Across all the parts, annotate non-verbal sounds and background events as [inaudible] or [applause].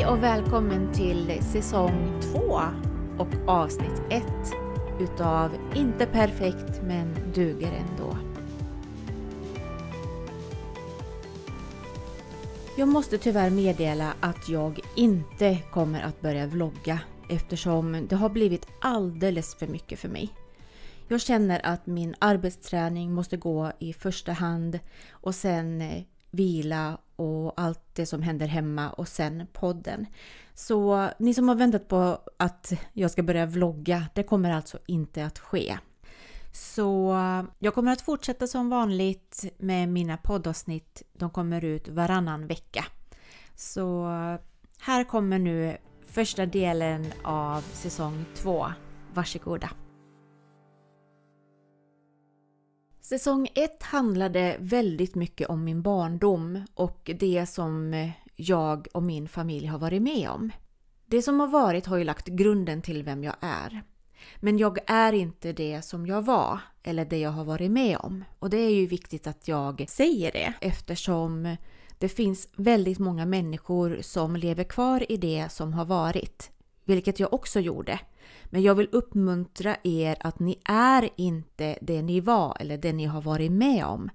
Hej och välkommen till säsong 2 och avsnitt 1 utav Inte perfekt men duger ändå. Jag måste tyvärr meddela att jag inte kommer att börja vlogga eftersom det har blivit alldeles för mycket för mig. Jag känner att min arbetsträning måste gå i första hand och sen eh, vila och allt det som händer hemma och sen podden. Så ni som har väntat på att jag ska börja vlogga, det kommer alltså inte att ske. Så jag kommer att fortsätta som vanligt med mina poddavsnitt. De kommer ut varannan vecka. Så här kommer nu första delen av säsong 2. Varsågoda! Säsong 1 handlade väldigt mycket om min barndom och det som jag och min familj har varit med om. Det som har varit har ju lagt grunden till vem jag är. Men jag är inte det som jag var eller det jag har varit med om. Och det är ju viktigt att jag säger det eftersom det finns väldigt många människor som lever kvar i det som har varit. Vilket jag också gjorde. Men jag vill uppmuntra er att ni är inte det ni var eller det ni har varit med om.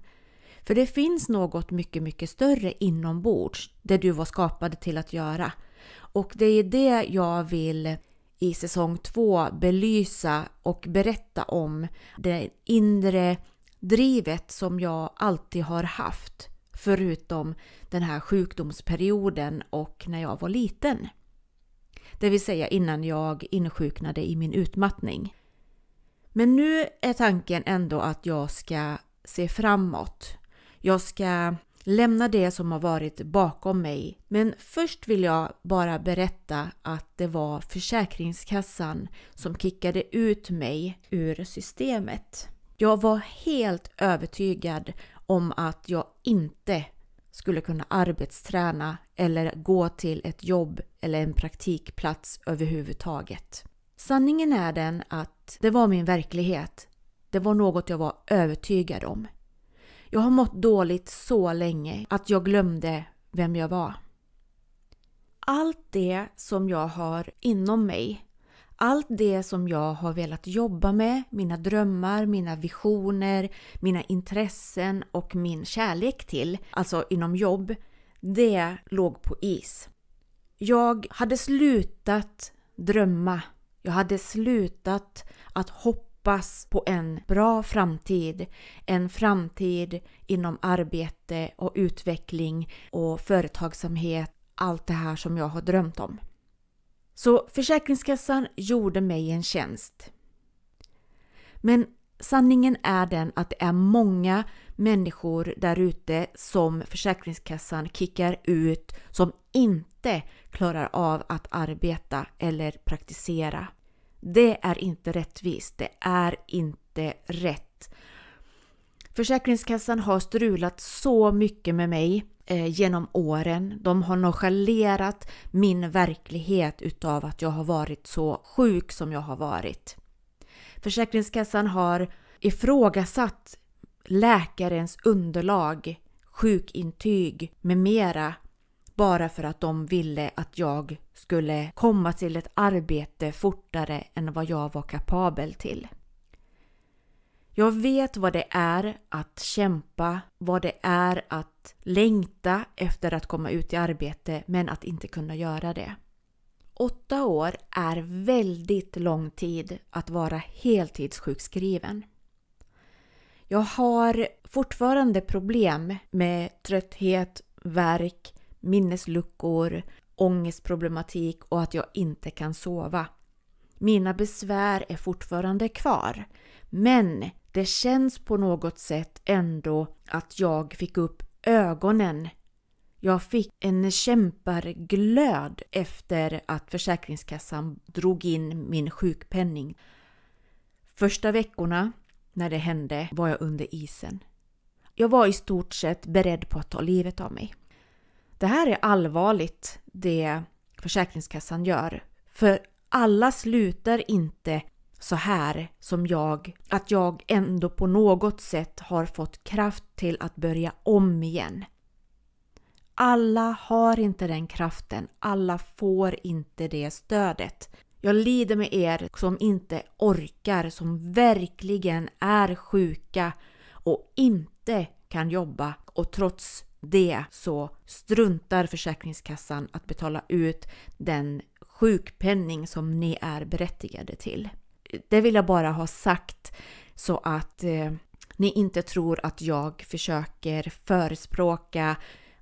För det finns något mycket, mycket större inombords, det du var skapad till att göra. Och det är det jag vill i säsong två belysa och berätta om det inre drivet som jag alltid har haft. Förutom den här sjukdomsperioden och när jag var liten. Det vill säga innan jag insjuknade i min utmattning. Men nu är tanken ändå att jag ska se framåt. Jag ska lämna det som har varit bakom mig. Men först vill jag bara berätta att det var Försäkringskassan som kickade ut mig ur systemet. Jag var helt övertygad om att jag inte skulle kunna arbetsträna eller gå till ett jobb eller en praktikplats överhuvudtaget. Sanningen är den att det var min verklighet. Det var något jag var övertygad om. Jag har mått dåligt så länge att jag glömde vem jag var. Allt det som jag har inom mig allt det som jag har velat jobba med, mina drömmar, mina visioner, mina intressen och min kärlek till, alltså inom jobb, det låg på is. Jag hade slutat drömma. Jag hade slutat att hoppas på en bra framtid. En framtid inom arbete och utveckling och företagsamhet. Allt det här som jag har drömt om. Så Försäkringskassan gjorde mig en tjänst. Men sanningen är den att det är många människor där ute som Försäkringskassan kickar ut som inte klarar av att arbeta eller praktisera. Det är inte rättvist. Det är inte rätt. Försäkringskassan har strulat så mycket med mig Eh, genom åren. De har nonchalerat min verklighet utav att jag har varit så sjuk som jag har varit. Försäkringskassan har ifrågasatt läkarens underlag, sjukintyg med mera bara för att de ville att jag skulle komma till ett arbete fortare än vad jag var kapabel till. Jag vet vad det är att kämpa, vad det är att längta efter att komma ut i arbete men att inte kunna göra det. Åtta år är väldigt lång tid att vara heltidssjukskriven. Jag har fortfarande problem med trötthet, värk, minnesluckor, ångestproblematik och att jag inte kan sova. Mina besvär är fortfarande kvar. Men det känns på något sätt ändå att jag fick upp ögonen. Jag fick en kämparglöd efter att Försäkringskassan drog in min sjukpenning. Första veckorna när det hände var jag under isen. Jag var i stort sett beredd på att ta livet av mig. Det här är allvarligt, det Försäkringskassan gör. För alla slutar inte så här som jag, att jag ändå på något sätt har fått kraft till att börja om igen. Alla har inte den kraften, alla får inte det stödet. Jag lider med er som inte orkar, som verkligen är sjuka och inte kan jobba och trots det så struntar Försäkringskassan att betala ut den sjukpenning som ni är berättigade till det vill jag bara ha sagt så att eh, ni inte tror att jag försöker förespråka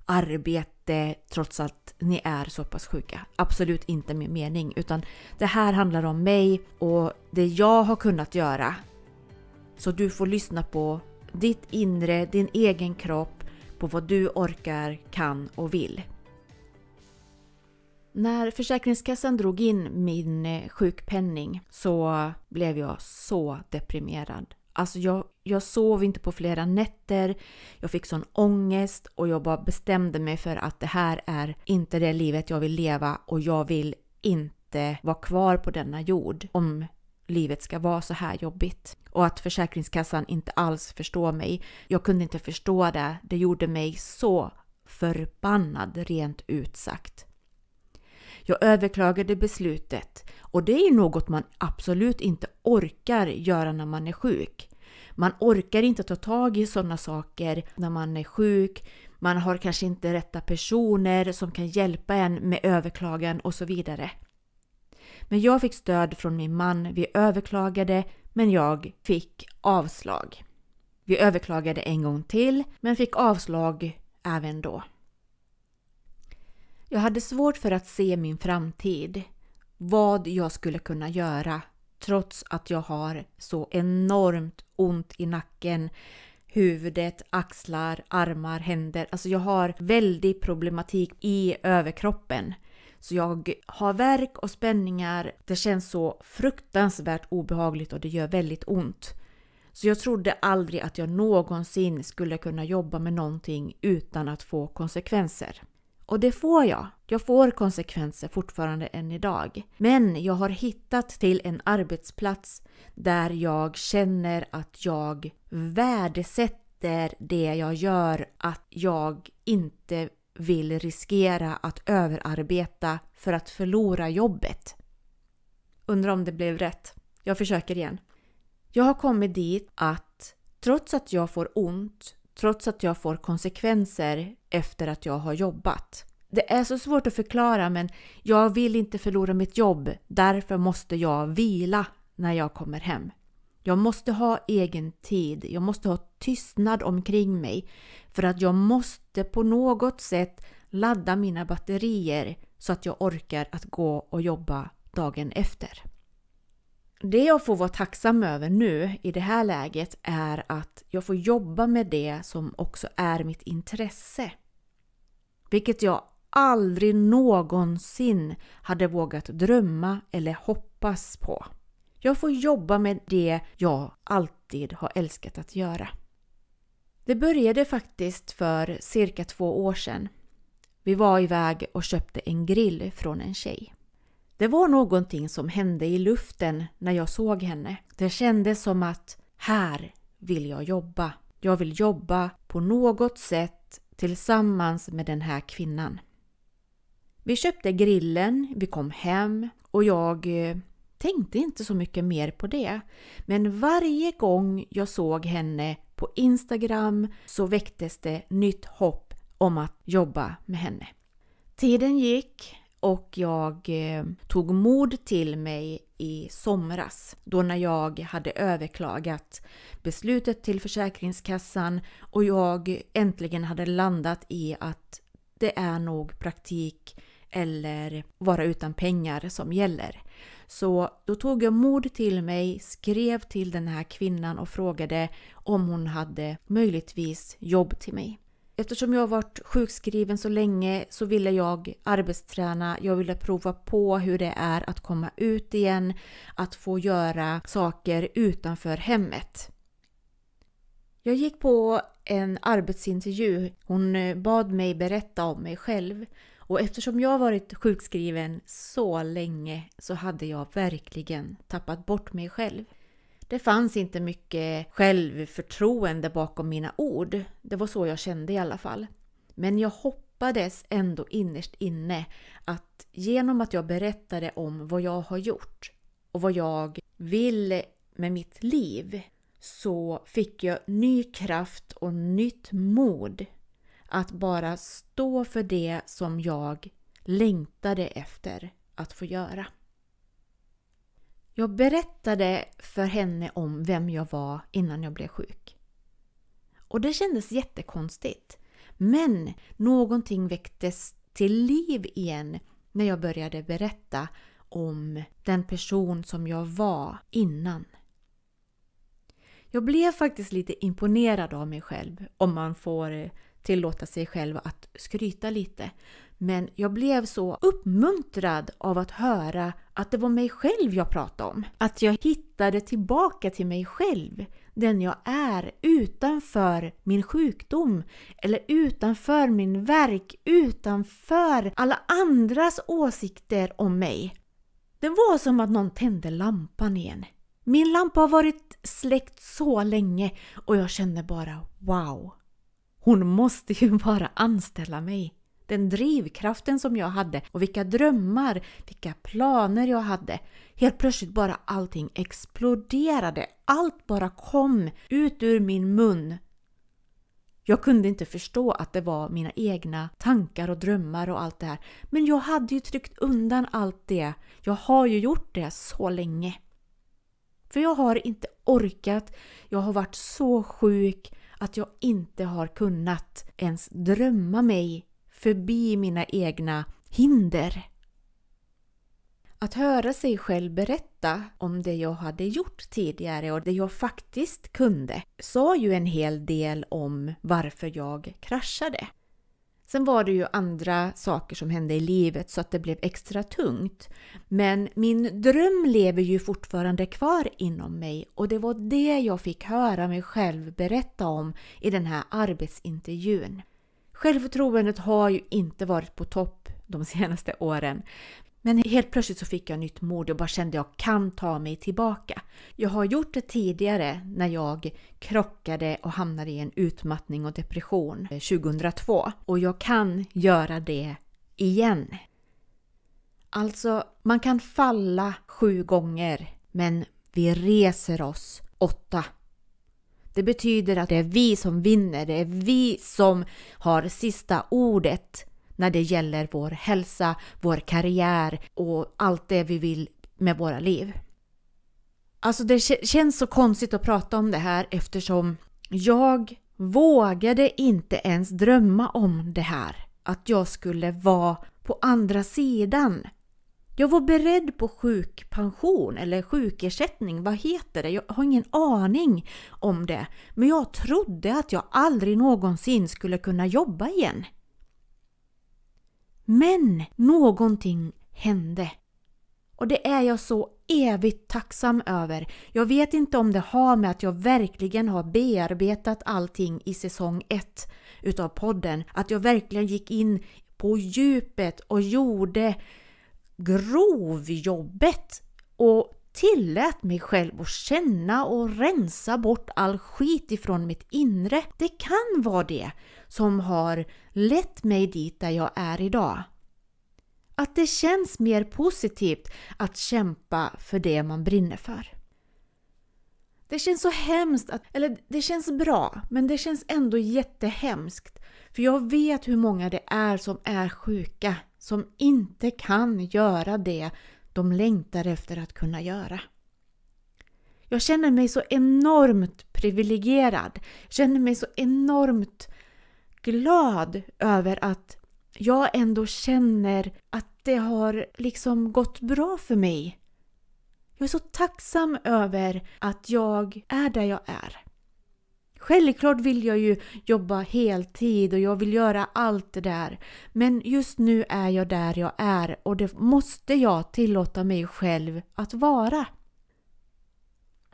arbete trots att ni är så pass sjuka. Absolut inte min mening utan det här handlar om mig och det jag har kunnat göra. Så du får lyssna på ditt inre, din egen kropp, på vad du orkar, kan och vill. När Försäkringskassan drog in min eh, sjukpenning så blev jag så deprimerad. Alltså jag, jag sov inte på flera nätter, jag fick sån ångest och jag bara bestämde mig för att det här är inte det livet jag vill leva och jag vill inte vara kvar på denna jord om livet ska vara så här jobbigt. Och att Försäkringskassan inte alls förstår mig. Jag kunde inte förstå det. Det gjorde mig så förbannad rent ut sagt. Jag överklagade beslutet och det är något man absolut inte orkar göra när man är sjuk. Man orkar inte ta tag i sådana saker när man är sjuk. Man har kanske inte rätta personer som kan hjälpa en med överklagan och så vidare. Men jag fick stöd från min man. Vi överklagade men jag fick avslag. Vi överklagade en gång till men fick avslag även då. Jag hade svårt för att se min framtid, vad jag skulle kunna göra trots att jag har så enormt ont i nacken, huvudet, axlar, armar, händer. Alltså jag har väldig problematik i överkroppen. Så jag har värk och spänningar. Det känns så fruktansvärt obehagligt och det gör väldigt ont. Så jag trodde aldrig att jag någonsin skulle kunna jobba med någonting utan att få konsekvenser. Och det får jag. Jag får konsekvenser fortfarande än idag. Men jag har hittat till en arbetsplats där jag känner att jag värdesätter det jag gör, att jag inte vill riskera att överarbeta för att förlora jobbet. Undrar om det blev rätt. Jag försöker igen. Jag har kommit dit att trots att jag får ont trots att jag får konsekvenser efter att jag har jobbat. Det är så svårt att förklara men jag vill inte förlora mitt jobb. Därför måste jag vila när jag kommer hem. Jag måste ha egen tid. Jag måste ha tystnad omkring mig för att jag måste på något sätt ladda mina batterier så att jag orkar att gå och jobba dagen efter det jag får vara tacksam över nu i det här läget är att jag får jobba med det som också är mitt intresse. Vilket jag aldrig någonsin hade vågat drömma eller hoppas på. Jag får jobba med det jag alltid har älskat att göra. Det började faktiskt för cirka två år sedan. Vi var iväg och köpte en grill från en tjej. Det var någonting som hände i luften när jag såg henne. Det kändes som att här vill jag jobba. Jag vill jobba på något sätt tillsammans med den här kvinnan. Vi köpte grillen, vi kom hem och jag eh, tänkte inte så mycket mer på det. Men varje gång jag såg henne på Instagram så väcktes det nytt hopp om att jobba med henne. Tiden gick och jag eh, tog mod till mig i somras då när jag hade överklagat beslutet till Försäkringskassan och jag äntligen hade landat i att det är nog praktik eller vara utan pengar som gäller. Så då tog jag mod till mig, skrev till den här kvinnan och frågade om hon hade möjligtvis jobb till mig eftersom jag varit sjukskriven så länge så ville jag arbetsträna. Jag ville prova på hur det är att komma ut igen, att få göra saker utanför hemmet. Jag gick på en arbetsintervju. Hon eh, bad mig berätta om mig själv. Och eftersom jag varit sjukskriven så länge så hade jag verkligen tappat bort mig själv. Det fanns inte mycket självförtroende bakom mina ord. Det var så jag kände i alla fall. Men jag hoppades ändå innerst inne att genom att jag berättade om vad jag har gjort och vad jag vill med mitt liv så fick jag ny kraft och nytt mod att bara stå för det som jag längtade efter att få göra. Jag berättade för henne om vem jag var innan jag blev sjuk. Och det kändes jättekonstigt. Men någonting väcktes till liv igen när jag började berätta om den person som jag var innan. Jag blev faktiskt lite imponerad av mig själv, om man får tillåta sig själv att skryta lite. Men jag blev så uppmuntrad av att höra att det var mig själv jag pratade om. Att jag hittade tillbaka till mig själv, den jag är, utanför min sjukdom eller utanför min verk, utanför alla andras åsikter om mig. Det var som att någon tände lampan igen. Min lampa har varit släckt så länge och jag känner bara wow! Hon måste ju [laughs] bara anställa mig. Den drivkraften som jag hade och vilka drömmar, vilka planer jag hade. Helt plötsligt bara allting exploderade. Allt bara kom ut ur min mun. Jag kunde inte förstå att det var mina egna tankar och drömmar och allt det här. Men jag hade ju tryckt undan allt det. Jag har ju gjort det så länge. För jag har inte orkat. Jag har varit så sjuk att jag inte har kunnat ens drömma mig förbi mina egna hinder. Att höra sig själv berätta om det jag hade gjort tidigare och det jag faktiskt kunde sa ju en hel del om varför jag kraschade. Sen var det ju andra saker som hände i livet så att det blev extra tungt. Men min dröm lever ju fortfarande kvar inom mig och det var det jag fick höra mig själv berätta om i den här arbetsintervjun. Självförtroendet har ju inte varit på topp de [laughs] senaste åren. Men helt plötsligt så fick jag nytt mod och bara kände att jag kan ta mig tillbaka. Jag har gjort det tidigare när jag krockade och hamnade i en utmattning och depression 2002 eh, och jag kan göra det igen. Alltså, man kan falla sju gånger men vi reser oss åtta. Det betyder att det är vi som vinner, det är vi som har sista ordet när det gäller vår hälsa, vår karriär och allt det vi vill med våra liv. Alltså det känns så konstigt att prata om det här eftersom jag vågade inte ens drömma om det här. Att jag skulle vara på andra sidan. Jag var beredd på sjukpension eller sjukersättning, vad heter det? Jag har ingen aning om det. Men jag trodde att jag aldrig någonsin skulle kunna jobba igen. Men någonting hände. Och det är jag så evigt tacksam över. Jag vet inte om det har med att jag verkligen har bearbetat allting i säsong 1 utav podden. Att jag verkligen gick in på djupet och gjorde grovjobbet och tillät mig själv att känna och rensa bort all skit ifrån mitt inre. Det kan vara det som har lett mig dit där jag är idag. Att det känns mer positivt att kämpa för det man brinner för. Det känns så hemskt, att, eller det känns bra, men det känns ändå jättehemskt. För jag vet hur många det är som är sjuka, som inte kan göra det de längtar efter att kunna göra. Jag känner mig så enormt privilegierad, Jag känner mig så enormt glad över att jag ändå känner att det har liksom gått bra för mig. Jag är så tacksam över att jag är där jag är. Självklart vill jag ju jobba heltid och jag vill göra allt det där. Men just nu är jag där jag är och det måste jag tillåta mig själv att vara.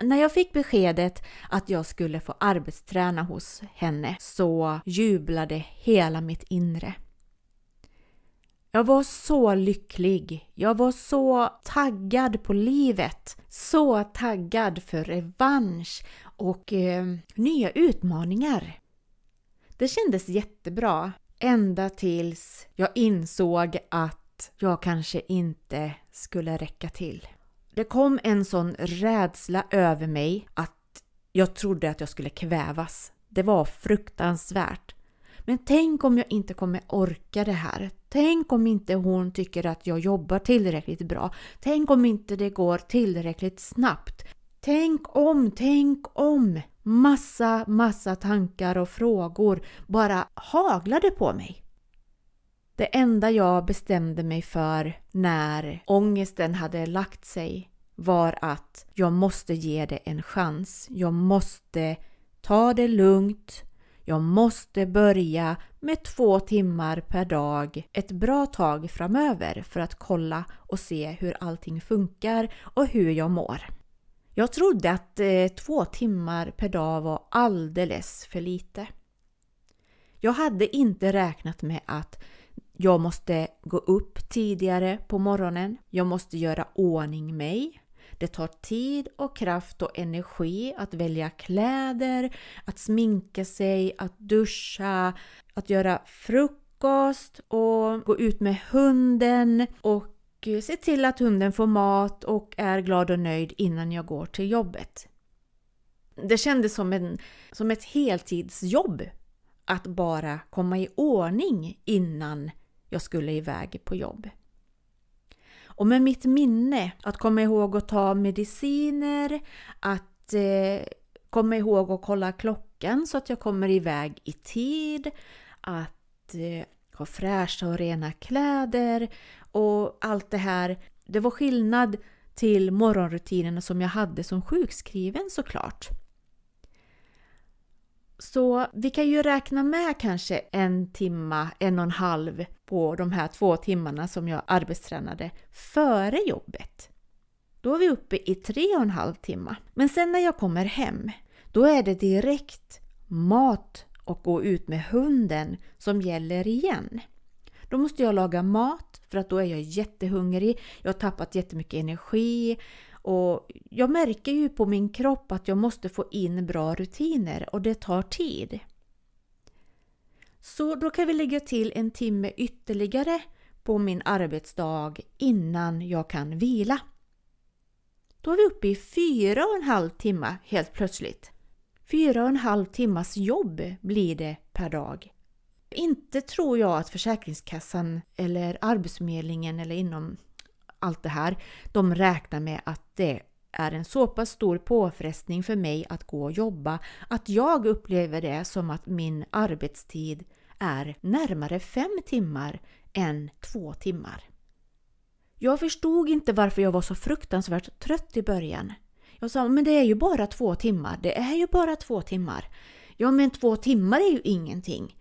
När jag fick beskedet att jag skulle få arbetsträna hos henne så jublade hela mitt inre. Jag var så lycklig. Jag var så taggad på livet. Så taggad för revansch och eh, nya utmaningar. Det kändes jättebra. Ända tills jag insåg att jag kanske inte skulle räcka till. Det kom en sån rädsla över mig att jag trodde att jag skulle kvävas. Det var fruktansvärt. Men tänk om jag inte kommer orka det här. Tänk om inte hon tycker att jag jobbar tillräckligt bra. Tänk om inte det går tillräckligt snabbt. Tänk om, tänk om! Massa, massa tankar och frågor bara haglade på mig. Det enda jag bestämde mig för när ångesten hade lagt sig var att jag måste ge det en chans. Jag måste ta det lugnt, jag måste börja med två timmar per dag ett bra tag framöver för att kolla och se hur allting funkar och hur jag mår. Jag trodde att eh, två timmar per dag var alldeles för lite. Jag hade inte räknat med att jag måste gå upp tidigare på morgonen. Jag måste göra ordning mig. Det tar tid och kraft och energi att välja kläder, att sminka sig, att duscha, att göra frukost och gå ut med hunden och se till att hunden får mat och är glad och nöjd innan jag går till jobbet. Det kändes som, en, som ett heltidsjobb att bara komma i ordning innan jag skulle iväg på jobb. Och med mitt minne, att komma ihåg att ta mediciner, att eh, komma ihåg att kolla klockan så att jag kommer iväg i tid, att eh, ha fräscha och rena kläder och allt det här. Det var skillnad till morgonrutinerna som jag hade som sjukskriven såklart. Så vi kan ju räkna med kanske en timma, en och en halv på de här två timmarna som jag arbetstränade före jobbet. Då är vi uppe i tre och en halv timma. Men sen när jag kommer hem, då är det direkt mat och gå ut med hunden som gäller igen. Då måste jag laga mat för att då är jag jättehungrig, jag har tappat jättemycket energi och jag märker ju på min kropp att jag måste få in bra rutiner och det tar tid. Så då kan vi lägga till en timme ytterligare på min arbetsdag innan jag kan vila. Då är vi uppe i fyra och en halv timme helt plötsligt. Fyra och en halv timmas jobb blir det per dag. Inte tror jag att Försäkringskassan eller Arbetsförmedlingen eller inom allt det här. De räknar med att det är en så pass stor påfrestning för mig att gå och jobba att jag upplever det som att min arbetstid är närmare fem timmar än två timmar. Jag förstod inte varför jag var så fruktansvärt trött i början. Jag sa men det är ju bara två timmar, det är ju bara två timmar. Ja men två timmar är ju ingenting.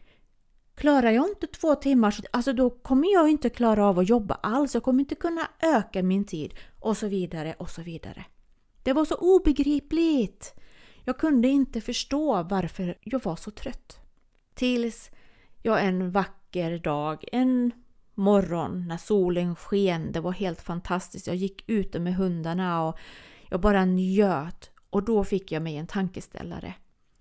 Klarar jag inte två timmar, alltså då kommer jag inte klara av att jobba alls. Jag kommer inte kunna öka min tid och så vidare och så vidare. Det var så obegripligt. Jag kunde inte förstå varför jag var så trött. Tills jag en vacker dag, en morgon när solen sken, det var helt fantastiskt. Jag gick ute med hundarna och jag bara njöt och då fick jag mig en tankeställare.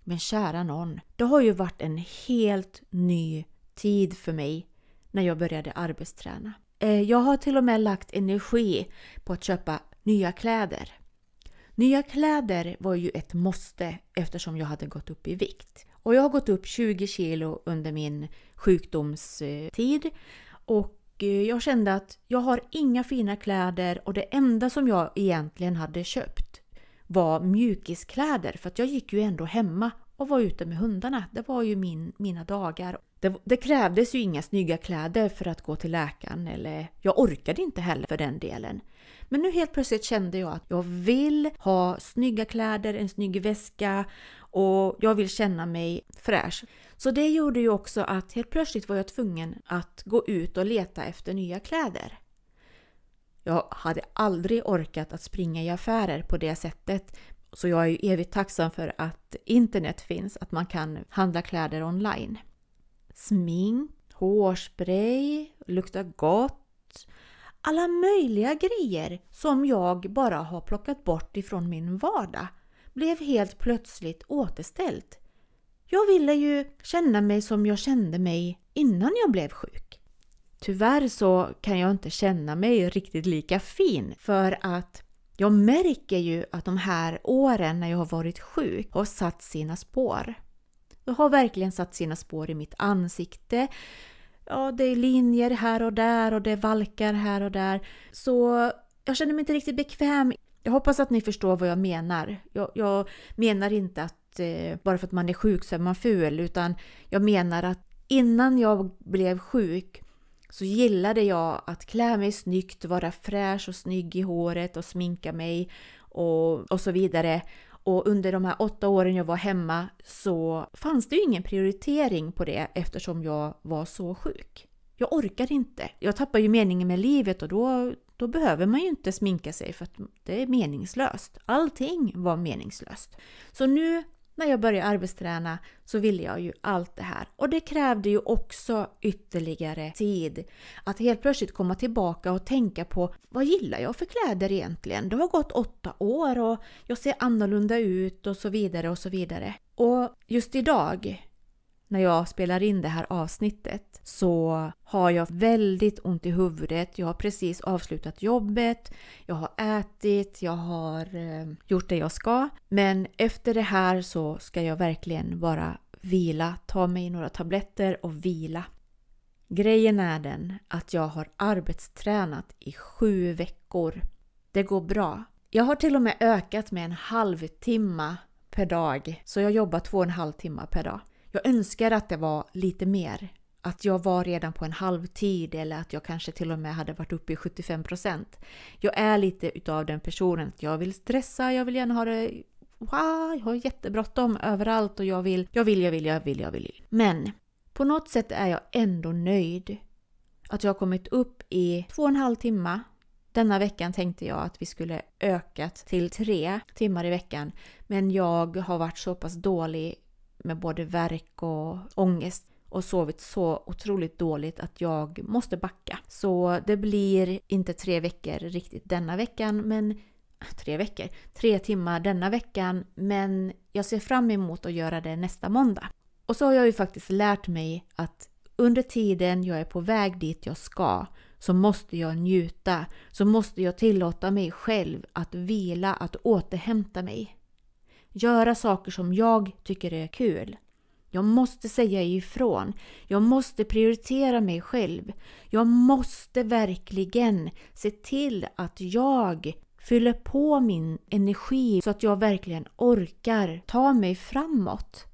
Men kära någon, det har ju varit en helt ny tid för mig när jag började arbetsträna. Eh, jag har till och med lagt energi på att köpa nya kläder. Nya kläder var ju ett måste eftersom jag hade gått upp i vikt. Och jag har gått upp 20 kilo under min sjukdomstid och eh, jag kände att jag har inga fina kläder och det enda som jag egentligen hade köpt var mjukiskläder för att jag gick ju ändå hemma och var ute med hundarna. Det var ju min, mina dagar. Det, det, krävdes ju inga snygga kläder för att gå till läkaren eller jag orkade inte heller för den delen. Men nu helt plötsligt kände jag att jag vill ha snygga kläder, en snygg väska och jag vill känna mig fräsch. Så det gjorde ju också att helt plötsligt var jag tvungen att gå ut och leta efter nya kläder. Jag hade aldrig orkat att springa i affärer på det sättet. Så jag är ju evigt tacksam för att internet finns, att man kan handla kläder online. Smink, hårspray, lukta gott. Alla möjliga grejer som jag bara har plockat bort ifrån min vardag blev helt plötsligt återställt. Jag ville ju känna mig som jag kände mig innan jag blev sjuk. Tyvärr så kan jag inte känna mig riktigt lika fin för att jag märker ju att de här åren när jag har varit sjuk har satt sina spår. Det har verkligen satt sina spår i mitt ansikte. Ja, det är linjer här och där och det är valkar här och där. Så jag känner mig inte riktigt bekväm. Jag hoppas att ni förstår vad jag menar. Jag, jag menar inte att eh, bara för att man är sjuk så är man ful utan jag menar att innan jag blev sjuk så gillade jag att klä mig snyggt, vara fräsch och snygg i håret och sminka mig och, och så vidare. Och under de här åtta åren jag var hemma så fanns det ju ingen prioritering på det eftersom jag var så sjuk. Jag orkade inte. Jag tappar ju meningen med livet och då, då behöver man ju inte sminka sig för att det är meningslöst. Allting var meningslöst. Så nu när jag började arbetsträna så ville jag ju allt det här. Och det krävde ju också ytterligare tid. Att helt plötsligt komma tillbaka och tänka på vad gillar jag för kläder egentligen? Det har gått åtta år och jag ser annorlunda ut och så vidare och så vidare. Och just idag när jag spelar in det här avsnittet så har jag väldigt ont i huvudet. Jag har precis avslutat jobbet, jag har ätit, jag har eh, gjort det jag ska. Men efter det här så ska jag verkligen bara vila, ta mig några tabletter och vila. Grejen är den att jag har arbetstränat i sju veckor. Det går bra. Jag har till och med ökat med en halvtimme per dag, så jag jobbar två och en halv timme per dag. Jag önskar att det var lite mer. Att jag var redan på en halvtid eller att jag kanske till och med hade varit uppe i 75 Jag är lite utav den personen att jag vill stressa, jag vill gärna ha det... Wow, jag har jättebråttom överallt och jag vill, jag vill, jag vill, jag vill, jag vill. Men på något sätt är jag ändå nöjd att jag har kommit upp i två och en halv timme. Denna veckan tänkte jag att vi skulle ökat till tre timmar i veckan. Men jag har varit så pass dålig med både värk och ångest och sovit så otroligt dåligt att jag måste backa. Så det blir inte tre veckor riktigt denna veckan, men äh, tre veckor, tre timmar denna veckan, men jag ser fram emot att göra det nästa måndag. Och så har jag ju faktiskt lärt mig att under tiden jag är på väg dit jag ska så måste jag njuta, så måste jag tillåta mig själv att vila, att återhämta mig göra saker som jag tycker är kul. Jag måste säga ifrån. Jag måste prioritera mig själv. Jag måste verkligen se till att jag fyller på min energi så att jag verkligen orkar ta mig framåt.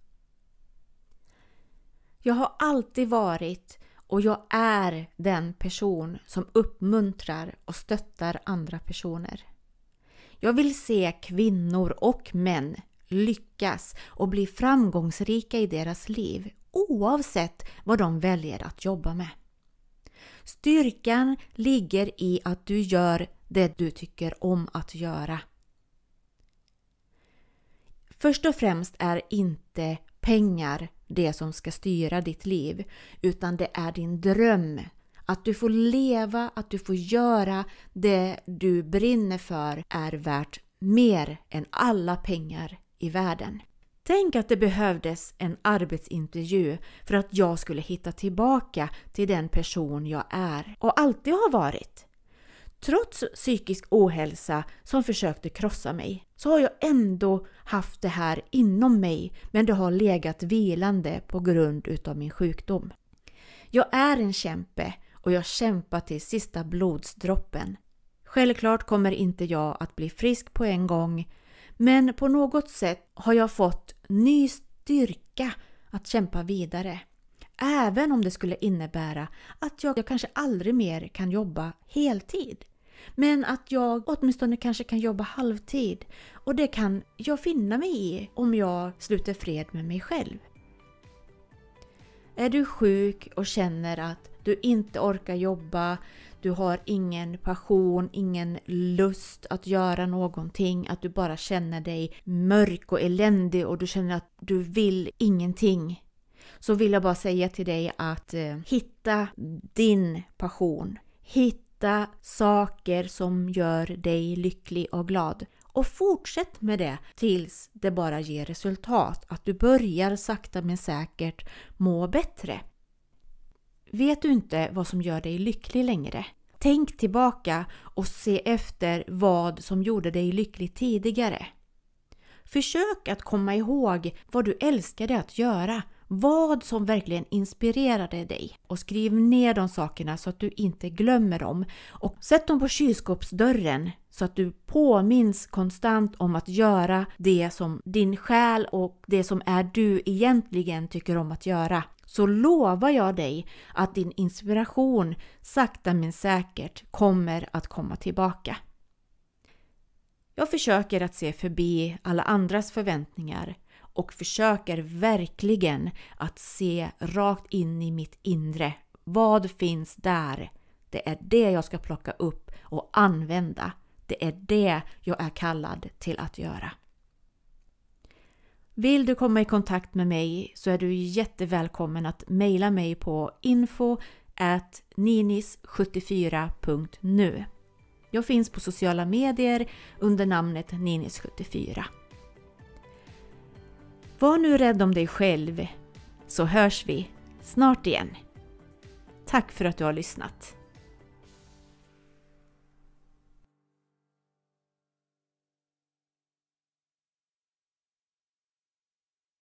Jag har alltid varit och jag är den person som uppmuntrar och stöttar andra personer. Jag vill se kvinnor och män lyckas och bli framgångsrika i deras liv oavsett vad de väljer att jobba med. Styrkan ligger i att du gör det du tycker om att göra. Först och främst är inte pengar det som ska styra ditt liv utan det är din dröm att du får leva, att du får göra det du brinner för är värt mer än alla pengar i världen. Tänk att det behövdes en arbetsintervju för att jag skulle hitta tillbaka till den person jag är och alltid har varit. Trots psykisk ohälsa som försökte krossa mig så har jag ändå haft det här inom mig men det har legat vilande på grund utav min sjukdom. Jag är en kämpe och jag kämpar till sista blodsdroppen. Självklart kommer inte jag att bli frisk på en gång men på något sätt har jag fått ny styrka att kämpa vidare. Även om det skulle innebära att jag, kanske aldrig mer kan jobba heltid. Men att jag åtminstone kanske kan jobba halvtid och det kan jag finna mig i om jag sluter fred med mig själv. Är du sjuk och känner att du inte orkar jobba, du har ingen passion, ingen lust att göra någonting, att du bara känner dig mörk och eländig och du känner att du vill ingenting. Så vill jag bara säga till dig att eh, hitta din passion. Hitta saker som gör dig lycklig och glad. Och fortsätt med det tills det bara ger resultat. Att du börjar sakta men säkert må bättre. Vet du inte vad som gör dig lycklig längre? Tänk tillbaka och se efter vad som gjorde dig lycklig tidigare. Försök att komma ihåg vad du älskade att göra, vad som verkligen inspirerade dig och skriv ner de sakerna så att du inte glömmer dem. Och sätt dem på kylskåpsdörren så att du påminns konstant om att göra det som din själ och det som är du egentligen tycker om att göra så lovar jag dig att din inspiration sakta men säkert kommer att komma tillbaka. Jag försöker att se förbi alla andras förväntningar och försöker verkligen att se rakt in i mitt inre. Vad finns där? Det är det jag ska plocka upp och använda. Det är det jag är kallad till att göra. Vill du komma i kontakt med mig så är du jättevälkommen att mejla mig på info ninis74.nu. Jag finns på sociala medier under namnet ninis74. Var nu rädd om dig själv så hörs vi snart igen. Tack för att du har lyssnat!